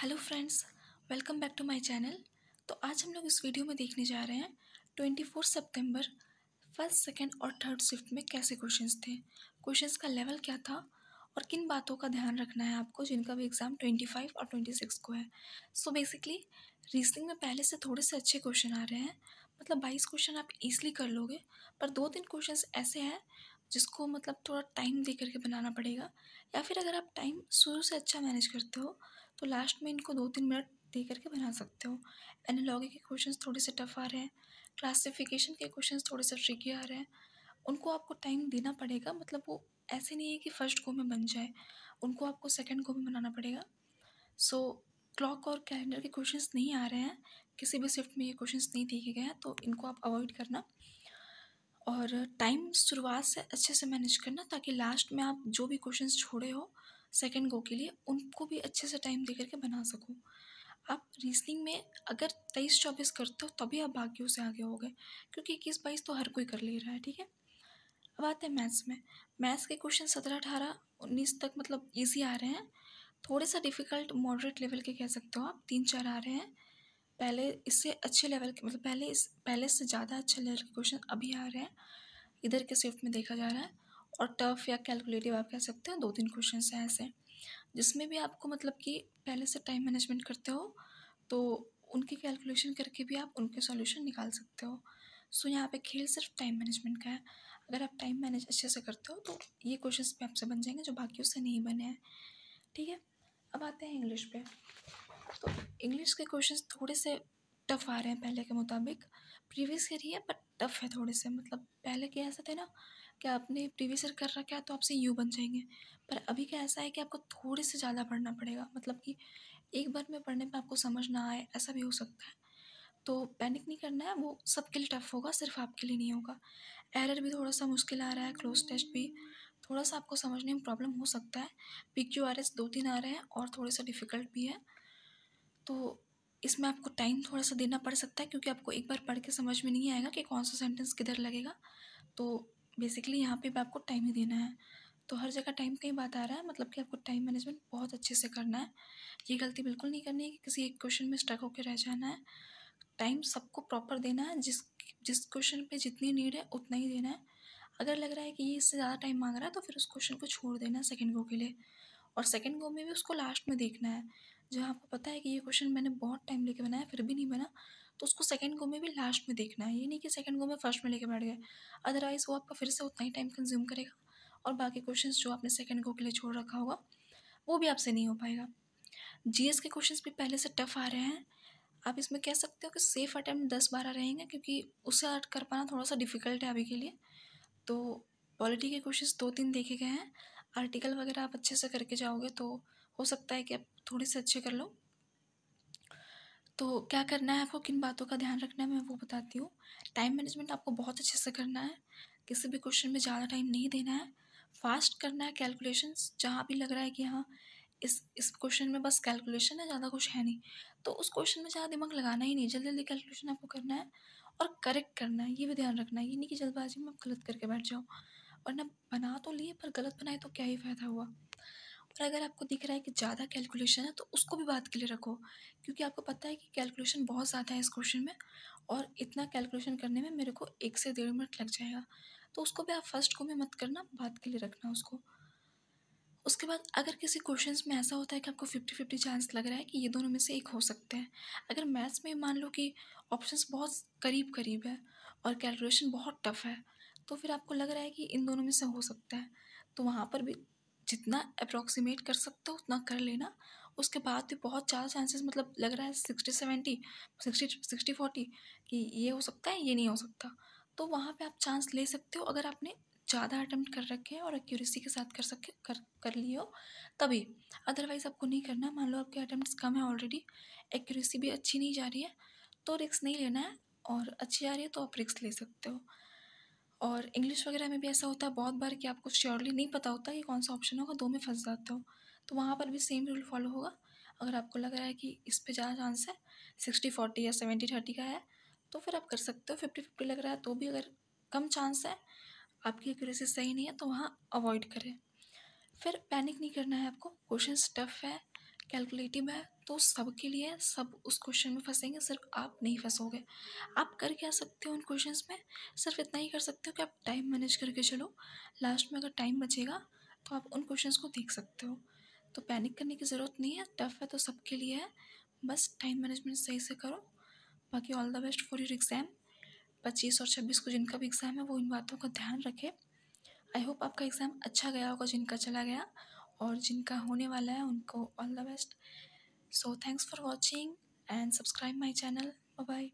Hello friends welcome back to my channel तो आज हम लोग इस वीडियो में देखने जा रहे हैं ट्वेंटी फोर सितंबर फर्स्ट सेकेंड और थर्ड शिफ्ट में कैसे क्वेश्चंस थे क्वेश्चंस का लेवल क्या था और किन बातों का ध्यान रखना है आपको जिनका भी एग्ज़ाम ट्वेंटी फाइव और ट्वेंटी सिक्स को है सो बेसिकली रीजनिंग में पहले से थोड़े से अच्छे क्वेश्चन आ रहे हैं मतलब बाईस क्वेश्चन आप ईजिली कर लोगे पर दो तीन क्वेश्चन ऐसे हैं जिसको मतलब थोड़ा टाइम दे करके बनाना पड़ेगा या फिर अगर आप टाइम शुरू से अच्छा मैनेज करते हो तो लास्ट में इनको दो तीन मिनट दे करके बना सकते हो एनालॉगी के क्वेश्चन थोड़े से टफ आ रहे हैं क्लासिफिकेशन के क्वेश्चन थोड़े से ट्रिकी आ रहे हैं उनको आपको टाइम देना पड़ेगा मतलब वो ऐसे नहीं है कि फ़र्स्ट गो में बन जाए उनको आपको सेकेंड गो में बनाना पड़ेगा सो क्लॉक और कैलेंडर के क्वेश्चंस नहीं आ रहे हैं किसी भी शिफ्ट में ये क्वेश्चंस नहीं देखे गए हैं तो इनको आप अवॉइड करना और टाइम शुरुआत से अच्छे से मैनेज करना ताकि लास्ट में आप जो भी क्वेश्चंस छोड़े हो सेकेंड गो के लिए उनको भी अच्छे से टाइम दे करके बना सको आप रीजनिंग में अगर तेईस चौबीस करते हो तभी आप बाकियों से आगे हो गए क्योंकि इक्कीस बाईस तो हर कोई कर ले रहा है ठीक है अब आते हैं मैथ्स में मैथ्स के क्वेश्चन सत्रह अठारह उन्नीस तक मतलब ईजी आ रहे हैं थोड़े सा डिफ़िकल्ट मॉडरेट लेवल के कह सकते हो आप तीन चार आ रहे हैं पहले इससे अच्छे लेवल के मतलब पहले इस पहले से ज़्यादा अच्छे लेवल के क्वेश्चन अभी आ रहे हैं इधर के शिफ्ट में देखा जा रहा है और टफ या कैलकुलेटिव आप कह सकते हैं दो तीन क्वेश्चन हैं ऐसे जिसमें भी आपको मतलब कि पहले से टाइम मैनेजमेंट करते हो तो उनकी कैलकुलेशन करके भी आप उनके सॉल्यूशन निकाल सकते हो सो so, यहाँ पे खेल सिर्फ टाइम मैनेजमेंट का है अगर आप टाइम मैनेज अच्छे से करते हो तो ये क्वेश्चन भी आपसे बन जाएंगे जो बाकी उससे नहीं बने हैं ठीक है अब आते हैं इंग्लिश पे तो इंग्लिश के क्वेश्चन थोड़े से टफ आ रहे हैं पहले के मुताबिक प्रीवियस ईयर ही है बट टफ है थोड़े से मतलब पहले के ऐसे थे ना कि आपने प्रीवियस ईयर कर रखा है तो आपसे यू बन जाएंगे पर अभी क्या ऐसा है कि आपको थोड़े से ज़्यादा पढ़ना पड़ेगा मतलब कि एक बार में पढ़ने पर आपको समझ ना आए ऐसा भी हो सकता है तो पैनिक नहीं करना है वो सबके लिए टफ होगा सिर्फ आपके लिए नहीं होगा एरर भी थोड़ा सा मुश्किल आ रहा है क्लोज टेस्ट भी थोड़ा सा आपको समझने में प्रॉब्लम हो सकता है पी क्यू आर एस दो तीन आ रहे हैं और थोड़े से डिफ़िकल्ट भी है तो इसमें आपको टाइम थोड़ा सा देना पड़ सकता है क्योंकि आपको एक बार पढ़ के समझ में नहीं आएगा कि कौन सा सेंटेंस किधर लगेगा तो बेसिकली यहाँ पे भी आपको टाइम ही देना है तो हर जगह टाइम का ही बात आ रहा है मतलब कि आपको टाइम मैनेजमेंट बहुत अच्छे से करना है ये गलती बिल्कुल नहीं करनी है कि किसी एक क्वेश्चन में स्ट्रक होकर रह जाना है टाइम सबको प्रॉपर देना है जिस जिस क्वेश्चन पे जितनी नीड है उतना ही देना है अगर लग रहा है कि ये इससे ज़्यादा टाइम मांग रहा है तो फिर उस क्वेश्चन को छोड़ देना है सेकेंड गो के लिए और सेकेंड गो में भी उसको लास्ट में देखना है जहाँ आपको पता है कि ये क्वेश्चन मैंने बहुत टाइम लेके बनाया फिर भी नहीं बना तो उसको सेकेंड गो में भी लास्ट में देखना है ये नहीं कि सेकेंड गो में फर्स्ट में लेके बैठ गए अदरवाइज़ वो आपका फिर से उतना ही टाइम कंज्यूम करेगा और बाकी क्वेश्चन जो आपने सेकेंड गो के लिए छोड़ रखा होगा वो भी आपसे नहीं हो पाएगा जी के क्वेश्चन भी पहले से टफ आ रहे हैं आप इसमें कह सकते हो कि सेफ अटैम्प्ट दस बारह रहेंगे क्योंकि उसे आर्ट कर पाना थोड़ा सा डिफ़िकल्ट है अभी के लिए तो पॉलिटी के क्वेश्चन दो तीन देखे गए हैं आर्टिकल वगैरह आप अच्छे से करके जाओगे तो हो सकता है कि आप थोड़े से अच्छे कर लो तो क्या करना है आपको किन बातों का ध्यान रखना है मैं वो बताती हूँ टाइम मैनेजमेंट आपको बहुत अच्छे से करना है किसी भी क्वेश्चन में ज़्यादा टाइम नहीं देना है फास्ट करना है कैलकुलेशन जहाँ भी लग रहा है कि हाँ इस इस क्वेश्चन में बस कैलकुलेशन है ज़्यादा कुछ है नहीं तो उस क्वेश्चन में ज़्यादा दिमाग लगाना ही नहीं जल्दी जल्दी कैलकुलेशन आपको करना है और करेक्ट करना है ये भी ध्यान रखना है ये नहीं कि जल्दबाजी में आप गलत करके बैठ जाओ और ना बना तो लिए पर गलत बनाए तो क्या ही फ़ायदा हुआ पर अगर आपको दिख रहा है कि ज़्यादा कैलकुलेशन है तो उसको भी बात के लिए रखो क्योंकि आपको पता है कि कैलकुलेशन बहुत ज़्यादा है इस क्वेश्चन में और इतना कैलकुलेशन करने में मेरे को एक से डेढ़ मिनट लग जाएगा तो उसको भी आप फर्स्ट को में मत करना बात के लिए रखना उसको उसके बाद अगर किसी क्वेश्चन में ऐसा होता है कि आपको फिफ्टी फिफ्टी चांस लग रहा है कि ये दोनों में से एक हो सकते हैं अगर मैथ्स में मान लो कि ऑप्शंस बहुत करीब करीब है और कैलकुलेशन बहुत टफ है तो फिर आपको लग रहा है कि इन दोनों में से हो सकता है तो वहाँ पर भी जितना अप्रोक्सीमेट कर सकते हो उतना कर लेना उसके बाद भी बहुत ज़्यादा चांसेस मतलब लग रहा है sixty seventy sixty sixty forty कि ये हो सकता है ये नहीं हो सकता तो वहाँ पे आप चांस ले सकते हो अगर आपने ज़्यादा अटैम्प्ट कर रखे हैं और एक्यूरेसी के साथ कर सके कर कर लिए हो तभी अदरवाइज़ आपको नहीं करना मान लो आपके अटैम्प्ट कम है ऑलरेडी एक्यूरेसी भी अच्छी नहीं जा रही है तो रिक्स नहीं लेना है और अच्छी आ रही है तो आप रिक्स ले सकते हो और इंग्लिश वगैरह में भी ऐसा होता है बहुत बार कि आपको श्योरली नहीं पता होता कि कौन सा ऑप्शन होगा दो में फंस जाते हो तो वहाँ पर भी सेम रूल फॉलो होगा अगर आपको लग रहा है कि इस पर ज़्यादा चांस है सिक्सटी फोर्टी या सेवेंटी थर्टी का है तो फिर आप कर सकते हो फिफ्टी फिफ्टी लग रहा है तो भी अगर कम चांस है आपकी एक्यूरेसी सही नहीं है तो वहाँ अवॉइड करें फिर पैनिक नहीं करना है आपको क्वेश्चन टफ है कैलकुलेटिव है तो सबके लिए सब उस क्वेश्चन में फंसेंगे सिर्फ आप नहीं फंसोगे आप कर क्या सकते हो उन क्वेश्चन में सिर्फ इतना ही कर सकते हो कि आप टाइम मैनेज करके चलो लास्ट में अगर टाइम बचेगा तो आप उन क्वेश्चन को देख सकते हो तो पैनिक करने की ज़रूरत नहीं है टफ है तो सबके लिए है बस टाइम मैनेजमेंट सही से करो बाकी all the best for your exam पच्चीस और छब्बीस को जिनका भी एग्ज़ाम है वो इन बातों का ध्यान रखे आई होप आपका एग्ज़ाम अच्छा गया होगा जिनका चला गया और जिनका होने वाला है उनको all the best So thanks for watching and subscribe my channel. Bye bye.